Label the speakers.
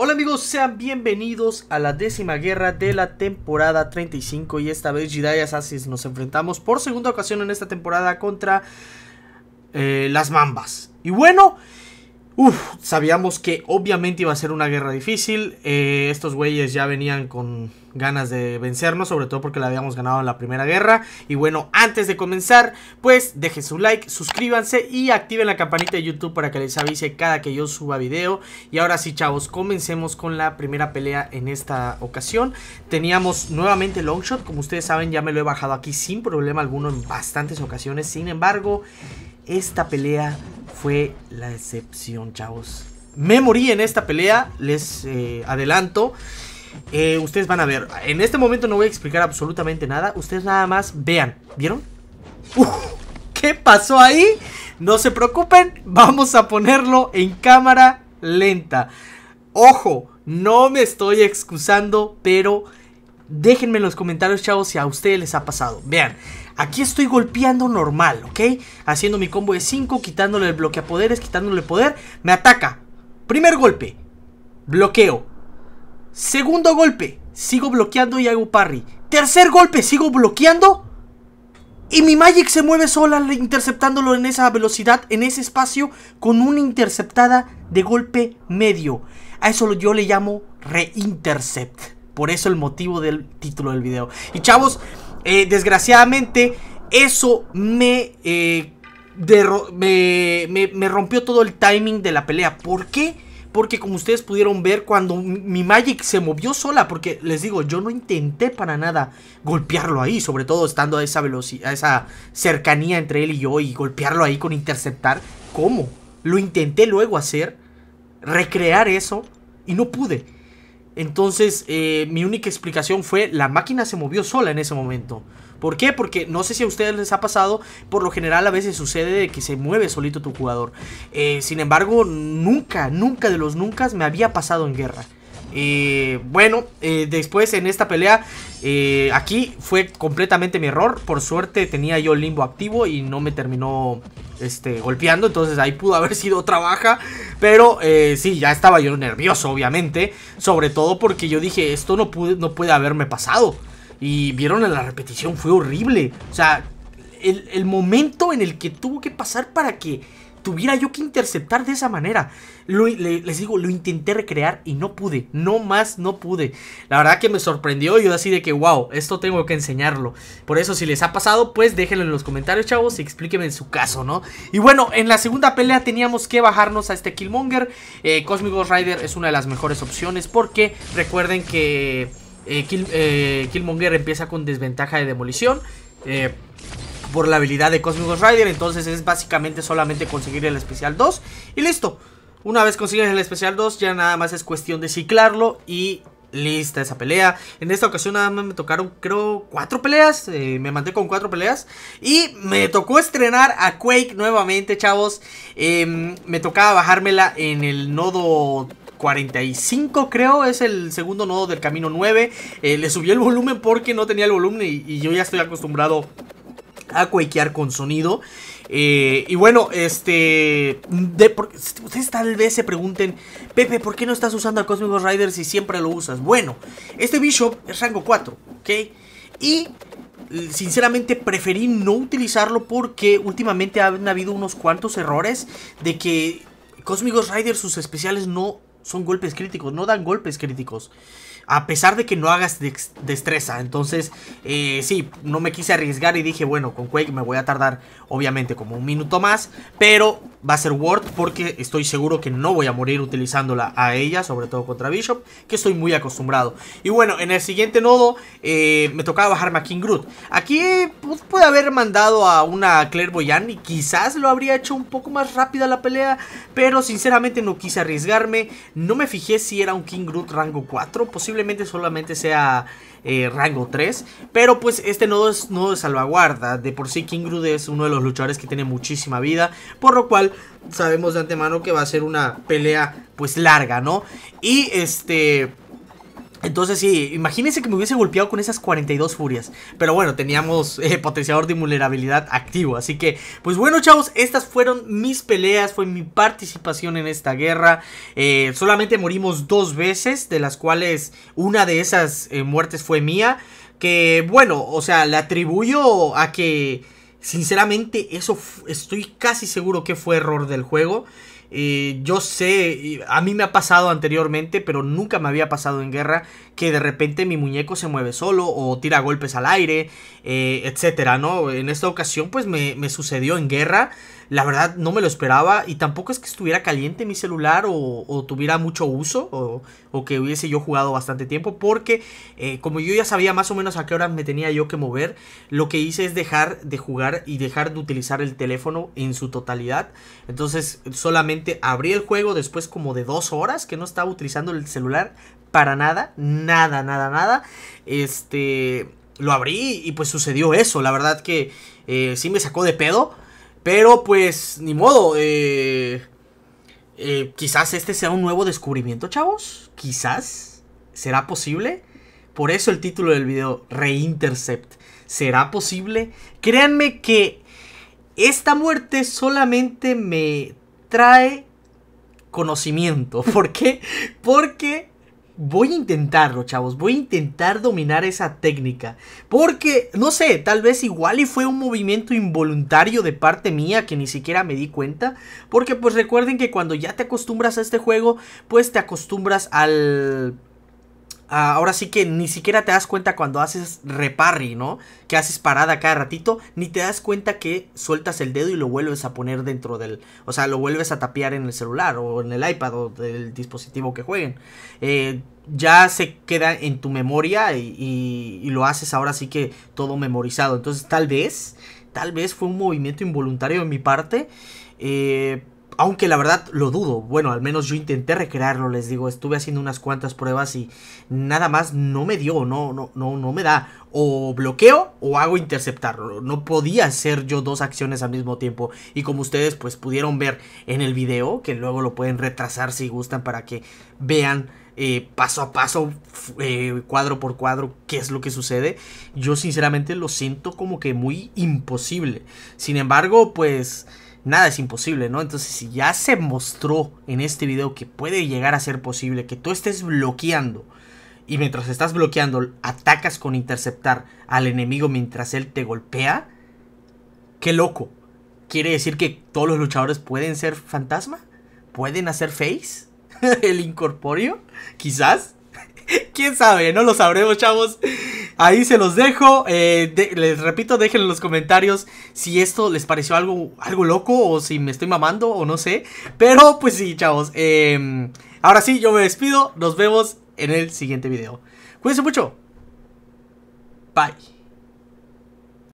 Speaker 1: Hola amigos, sean bienvenidos a la décima guerra de la temporada 35 y esta vez Jedi Assassins nos enfrentamos por segunda ocasión en esta temporada contra eh, las mambas. Y bueno, Uf, sabíamos que obviamente iba a ser una guerra difícil. Eh, estos güeyes ya venían con ganas de vencernos, sobre todo porque la habíamos ganado en la primera guerra. Y bueno, antes de comenzar, pues dejen su like, suscríbanse y activen la campanita de YouTube para que les avise cada que yo suba video. Y ahora sí, chavos, comencemos con la primera pelea en esta ocasión. Teníamos nuevamente Longshot, como ustedes saben, ya me lo he bajado aquí sin problema alguno en bastantes ocasiones. Sin embargo, esta pelea fue la excepción, chavos. Me morí en esta pelea, les eh, adelanto. Eh, ustedes van a ver, en este momento no voy a explicar absolutamente nada. Ustedes nada más vean, ¿vieron? ¿Qué pasó ahí? No se preocupen, vamos a ponerlo en cámara lenta. Ojo, no me estoy excusando, pero déjenme en los comentarios, chavos, si a ustedes les ha pasado. Vean, Aquí estoy golpeando normal, ¿ok? Haciendo mi combo de 5, quitándole el bloque a poderes, quitándole poder. Me ataca. Primer golpe. Bloqueo. Segundo golpe. Sigo bloqueando y hago parry. Tercer golpe. Sigo bloqueando. Y mi Magic se mueve sola interceptándolo en esa velocidad, en ese espacio, con una interceptada de golpe medio. A eso yo le llamo reintercept. Por eso el motivo del título del video. Y chavos, eh, desgraciadamente, eso me, eh, me, me, me, rompió todo el timing de la pelea. ¿Por qué? Porque como ustedes pudieron ver, cuando mi Magic se movió sola, porque les digo, yo no intenté para nada golpearlo ahí, sobre todo estando a esa velocidad, a esa cercanía entre él y yo, y golpearlo ahí con interceptar. ¿Cómo? Lo intenté luego hacer, recrear eso, y no pude. Entonces, eh, mi única explicación fue la máquina se movió sola en ese momento. ¿Por qué? Porque no sé si a ustedes les ha pasado, por lo general a veces sucede que se mueve solito tu jugador. Eh, sin embargo, nunca, nunca de los nunca me había pasado en guerra. Y eh, bueno, eh, después en esta pelea, eh, aquí fue completamente mi error. Por suerte tenía yo el limbo activo y no me terminó este, golpeando. Entonces ahí pudo haber sido otra baja. Pero sí, ya estaba yo nervioso, obviamente. Sobre todo porque yo dije, esto no, puede haberme pasado. Y vieron en la repetición, fue horrible. O sea, el momento en el que tuvo que pasar para que tuviera yo que interceptar de esa manera. les digo, lo intenté recrear y no pude. No más, no pude. La verdad que me sorprendió. Yo así de que, wow, esto tengo que enseñarlo. Por eso, si les ha pasado, pues déjenlo en los comentarios, chavos. Y explíquenme en su caso, ¿no? Y bueno, en la segunda pelea teníamos que bajarnos a este Killmonger. Eh, Cosmic Rider es una de las mejores opciones porque recuerden que eh, eh, Killmonger empieza con desventaja de demolición. Eh, por la habilidad de Cosmic Rider. Entonces es básicamente solamente conseguir el especial 2 y listo. Una vez consigues el especial 2 ya nada más es cuestión de ciclarlo y lista esa pelea. En esta ocasión nada más me tocaron creo cuatro peleas, eh, me mandé con cuatro peleas y me tocó estrenar a Quake nuevamente chavos. Em, me tocaba bajármela en el nodo 45 creo, es el segundo nodo del camino 9. Eh, le subí el volumen porque no tenía el volumen y yo ya estoy acostumbrado a con sonido. Eh, y bueno, este, de, ustedes tal vez se pregunten, Pepe, ¿por qué no estás usando a Cosmic Riders si siempre lo usas? Bueno, este Bishop es rango 4, ¿ok? Y sinceramente preferí no utilizarlo porque últimamente han habido unos cuantos errores de que Cosmic Riders, sus especiales no son golpes críticos, no dan golpes críticos a pesar de que no hagas destreza. Entonces, eh, sí, no me quise arriesgar y dije, bueno, con Quake me voy a tardar obviamente como un minuto más, pero va a ser Ward porque estoy seguro que no voy a morir utilizándola a ella, sobre todo contra Bishop, que estoy muy acostumbrado. Y bueno, en el siguiente nodo eh, me tocaba bajarme a King Groot. Aquí pues, puede haber mandado a una boyan y quizás lo habría hecho un poco más rápida la pelea, pero sinceramente no quise arriesgarme, no me fijé si era un King Groot rango 4, posible solamente sea eh, rango 3. Pero pues este nodo es nodo de salvaguarda. De por sí Kingrud es uno de los luchadores que tiene muchísima vida. Por lo cual sabemos de antemano que va a ser una pelea pues larga, ¿no? Y este... Entonces sí, imagínense que me hubiese golpeado con esas 42 furias. Pero bueno, teníamos eh, potenciador de vulnerabilidad activo. Así que, pues bueno chavos, estas fueron mis peleas, fue mi participación en esta guerra. Eh, solamente morimos dos veces, de las cuales una de esas eh, muertes fue mía. Que bueno, o sea, la atribuyo a que, sinceramente, eso estoy casi seguro que fue error del juego. Eh, yo sé, a mí me ha pasado anteriormente, pero nunca me había pasado en guerra que de repente mi muñeco se mueve solo o tira golpes al aire, eh, etcétera, ¿no? En esta ocasión, pues me, sucedió en guerra. La verdad, no me lo esperaba y tampoco es que estuviera caliente mi celular o, o tuviera mucho uso o, que hubiese yo jugado bastante tiempo, porque eh, como yo ya sabía más o menos a qué hora me tenía yo que mover, lo que hice es dejar de jugar y dejar de utilizar el teléfono en su totalidad. Entonces, solamente abrí el juego después como de dos horas que no estaba utilizando el celular, para nada, nada, nada, nada. Este, lo abrí y pues sucedió eso. La verdad que eh, sí me sacó de pedo, pero pues ni modo. Eh, eh, quizás este sea un nuevo descubrimiento, chavos. Quizás será posible. Por eso el título del video, Reintercept. ¿Será posible? Créanme que esta muerte solamente me trae conocimiento. ¿Por qué? Porque voy a intentarlo, chavos. Voy a intentar dominar esa técnica. Porque, no sé, tal vez igual y fue un movimiento involuntario de parte mía que ni siquiera me di cuenta. Porque pues recuerden que cuando ya te acostumbras a este juego, pues te acostumbras al Ah, ahora sí que ni siquiera te das cuenta cuando haces reparry, ¿no? Que haces parada cada ratito, ni te das cuenta que sueltas el dedo y lo vuelves a poner dentro del... O sea, lo vuelves a tapear en el celular o en el iPad o del dispositivo que jueguen. Eh, ya se queda en tu memoria y, lo haces ahora sí que todo memorizado. Entonces tal vez, tal vez fue un movimiento involuntario de mi parte. Eh, aunque la verdad lo dudo. Bueno, al menos yo intenté recrearlo, les digo. Estuve haciendo unas cuantas pruebas y nada más no me dio, no, no, no, no me da. O bloqueo o hago interceptarlo. No podía hacer yo dos acciones al mismo tiempo. Y como ustedes pues pudieron ver en el video, que luego lo pueden retrasar si gustan para que vean eh, paso a paso, eh, cuadro por cuadro, qué es lo que sucede. Yo sinceramente lo siento como que muy imposible. Sin embargo, pues nada es imposible, ¿no? Entonces, si ya se mostró en este video que puede llegar a ser posible que tú estés bloqueando y mientras estás bloqueando atacas con interceptar al enemigo mientras él te golpea, qué loco. ¿Quiere decir que todos los luchadores pueden ser fantasma? ¿Pueden hacer face? ¿El incorporeo? ¿Quizás? ¿Quién sabe? No lo sabremos, chavos. Ahí se los dejo. Eh, les repito, dejen en los comentarios si esto les pareció algo, algo loco o si me estoy mamando o no sé. Pero pues sí, chavos. Em, ahora sí, yo me despido. Nos vemos en el siguiente video. Cuídense mucho. Bye.